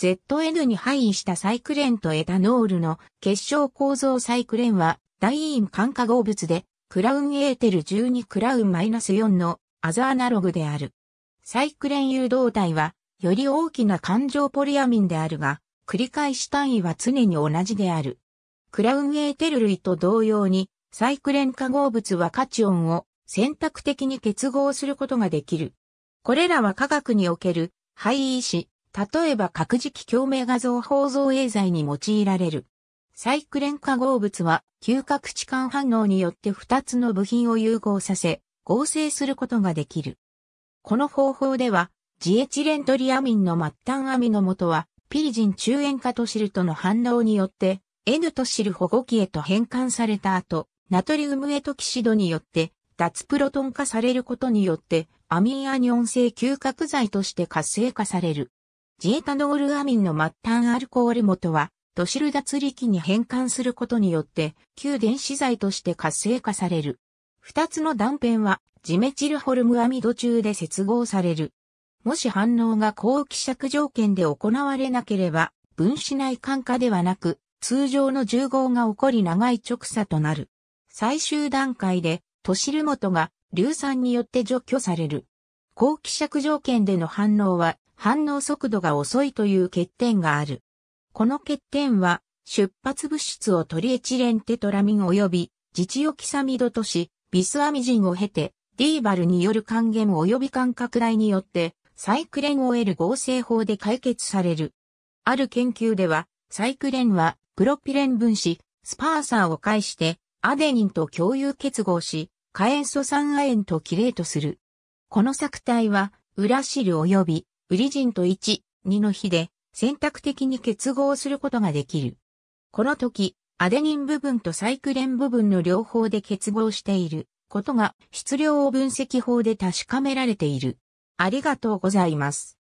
ZN に配位したサイクレンとエタノールの結晶構造サイクレンは、大ン間化合物で、クラウンエーテル12クラウンマイナス -4 のアザアナログである。サイクレン誘導体は、より大きな環状ポリアミンであるが、繰り返し単位は常に同じである。クラウンエーテル類と同様に、サイクレン化合物はカチオンを選択的に結合することができる。これらは科学における、配位子、例えば核磁気共鳴画像放造映像に用いられる。サイクレン化合物は、嗅覚置換反応によって2つの部品を融合させ、合成することができる。この方法では、ジエチレントリアミンの末端アミも元は、ピリジン中塩化とシルとの反応によって、N とシル保護器へと変換された後、ナトリウムエトキシドによって、脱プロトン化されることによって、アミンアニオン性嗅覚剤として活性化される。ジエタノールアミンの末端アルコール元は、ドシル脱力に変換することによって、旧電子剤として活性化される。二つの断片は、ジメチルホルムアミド中で接合される。もし反応が高希釈条件で行われなければ、分子内感化ではなく、通常の重合が起こり長い直差となる。最終段階で、トシル元が硫酸によって除去される。高希釈条件での反応は反応速度が遅いという欠点がある。この欠点は出発物質をトリエチレンテトラミン及び自治オキサミドとし、ビスアミジンを経て、ディーバルによる還元及び間拡大によって、サイクレンを得る合成法で解決される。ある研究では、サイクレンは、プロピレン分子、スパーサーを介して、アデニンと共有結合し、火塩素酸亜鉛とキレートする。この作体は、ウラシル及び、ウリジンと1、2の比で、選択的に結合することができる。この時、アデニン部分とサイクレン部分の両方で結合していることが質量を分析法で確かめられている。ありがとうございます。